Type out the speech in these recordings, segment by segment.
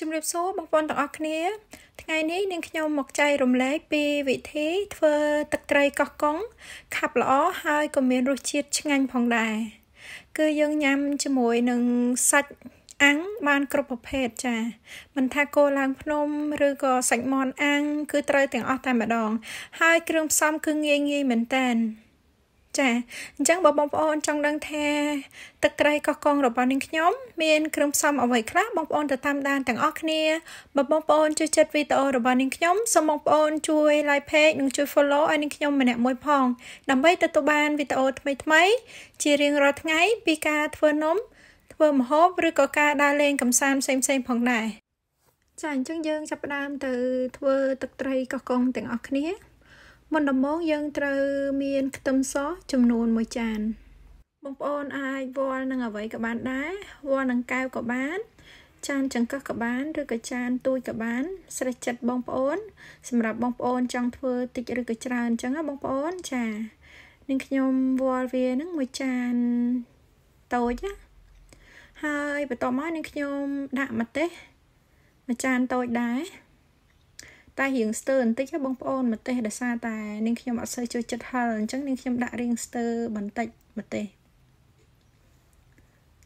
ជម្រាបសួរបងប្អូនទាំងអស់គ្នា ថ្ងៃនេះនាងខ្ញុំមកចែករំលែកពីវិធីធ្វើទឹកត្រីកោះកុងខាប់ល្អហើយក៏មានរសជាតិឆ្ងាញ់ផងដែរគឺយើងញ៉ាំជាមួយនឹងសាច់អាំងបានគ្រប់ប្រភេទចាមិនថាគោឡើងភ្នំឬក៏សាច់មាន់អាំងគឺត្រូវទាំងអស់តែម្ដងហើយគ្រឿងផ្សំគឺងាយងាយមែនតើចាអញ្ចឹងបើបងប្អូនចង់ដឹងថាទឹកត្រីកោះកងរបស់នាងខ្ញុំមានគ្រឿងផ្សំអ្វីខ្លះបងប្អូនទៅតាមដានទាំងអស់គ្នាបើបងប្អូនចូលចិត្តវីដេអូរបស់នាងខ្ញុំសូមបងប្អូនជួយ like page និងជួយ follow ឲ្យនាងខ្ញុំម្នាក់មួយផង ដើម្បីទទួលបានវីដេអូថ្មីៗជារៀងរាល់ថ្ងៃ ពីការធ្វើនំធ្វើម្ហូបឬក៏ការដើរលេងកម្សាន្តផ្សេងៗផងដែរចាអញ្ចឹងយើងចាប់ផ្ដើមទៅធ្វើទឹកត្រីកោះកងទាំងអស់គ្នាមុនដំបូងយើងត្រូវមានខ្ទឹមសចំនួន1ចាន បងប្អូនអាចវល់នឹងអ្វីក៏បានដែរវល់នឹងកែវក៏បាន ចានចង្កឹះក៏បានឬក៏ចានទូចក៏បាន ស្រេចចិត្តបងប្អូនសម្រាប់បងប្អូនចង់ធ្វើតិចឬក៏ច្រើនអញ្ចឹងណាបងប្អូនចានឹងខ្ញុំវល់វានឹងមួយចានតូចណាហើយបន្ទាប់មកនឹងខ្ញុំដាក់ម្ទេសម្ចានតូចដែរតែរៀងស្ទើរបន្តិចបងប្អូនម្ទេសដោយសារតែនាងខ្ញុំអត់សូវចូលចិត្តហិលអញ្ចឹងនាងខ្ញុំដាក់រៀងស្ទើរបន្តិចម្ទេស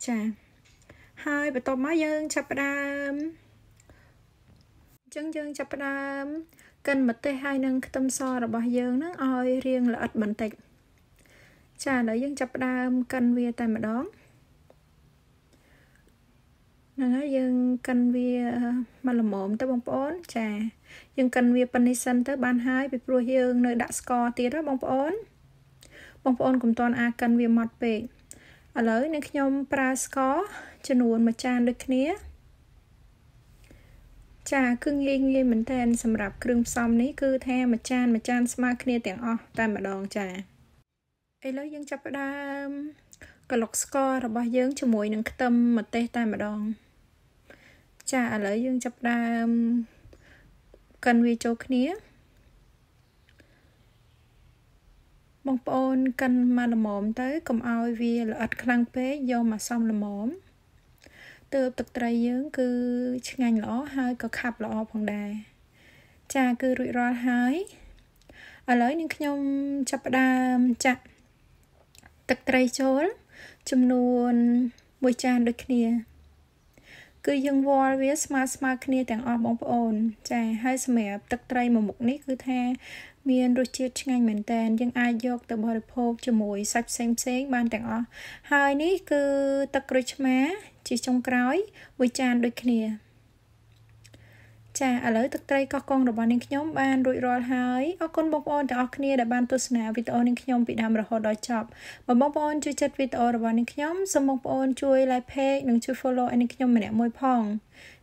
ចាហើយបន្ទាប់មកយើងចាប់ផ្ដើមអញ្ចឹងយើងចាប់ផ្ដើមកិនម្ទេសហើយនឹងខ្ទឹមសរបស់យើងនឹងឲ្យរៀងល្អិតបន្តិចចាឥឡូវយើងចាប់ផ្ដើមកិនវាតែម្ដងហ្នឹងហើយយើងកិនវាមកល្មមទៅបងប្អូន ចាយើងកិនវាប៉ុណ្នេះសិនទៅបានហើយពីព្រោះយើង នៅដាក់ស្ករទៀតហ៎បងប្អូនបងប្អូនកុំទាន់អាកិនវាម៉ត់ពេកឥឡូវនឹងខ្ញុំប្រើស្ករចំនួនមួយចានដូចគ្នាចាគឺងាយងាយមែនតើសម្រាប់គ្រឿងផ្សំនេះគឺ ថាមួយចានមួយចានស្មើគ្នាទាំងអស់តែម្ដងចាឥឡូវយើងចាប់ផ្ដើមក្លុកស្កររបស់យើងជាមួយនឹងខ្ទឹមម្ទេស តែម្ដងចាឥឡូវយើងចាប់ដើមកិនវាចូលគ្នាបងប្អូនកិនមកល្មមទៅកុំឲ្យវាល្អិតខ្លាំងពេកយកមកសំល្មមទើបទឹកត្រីយើង គឺឆ្ងាញ់ល្អហើយក៏ខាប់ល្អផងដែរចាគឺរួចរាល់ហើយឥឡូវនឹងខ្ញុំចាប់ផ្ដើមចាក់ទឹកត្រីចូល ចំនួន1ចានដូចគ្នាគឺយើងវល់វាស្មើស្មើគ្នាទាំងអស់បងប្អូនចាហើយសម្រាប់ទឹកត្រីមួយមុខនេះគឺថា មានរសជាតិឆ្ងាញ់មែនតើយើងអាចយក ទៅបរិភោគជាមួយសាច់ផ្សេងផ្សេងបានទាំងអស់ហើយនេះគឺទឹកក្រូចឆ្មាជាចុងក្រោយមួយចានដូចគ្នាចាឥឡូវទឹកត្រីកោះកុងរបស់នាងខ្ញុំបានរួចរាល់ហើយអរគុណបងប្អូនទាំងអស់គ្នាដែលបានទស្សនាវីដេអូនាងខ្ញុំពីដើមរហូតដល់ចប់បើបងប្អូនជួយចិត្តវីដេអូរបស់នាងខ្ញុំសូមបងប្អូនជួយ like page និងជួយ follow ឲ្យនាងខ្ញុំម្នាក់មួយផង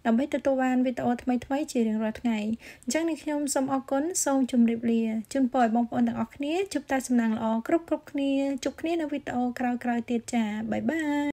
ដើម្បីទទួលបានវីដេអូថ្មីៗជារៀងរាល់ថ្ងៃអញ្ចឹងនាងខ្ញុំសូមអរគុណសូមជម្រាបលាជូនពរឲ្យបងប្អូនទាំងអស់គ្នាជួបតែសំណាងល្អគ្រប់គ្រប់គ្នាជួបគ្នានៅវីដេអូក្រោយៗទៀតចា៎បាយបាយ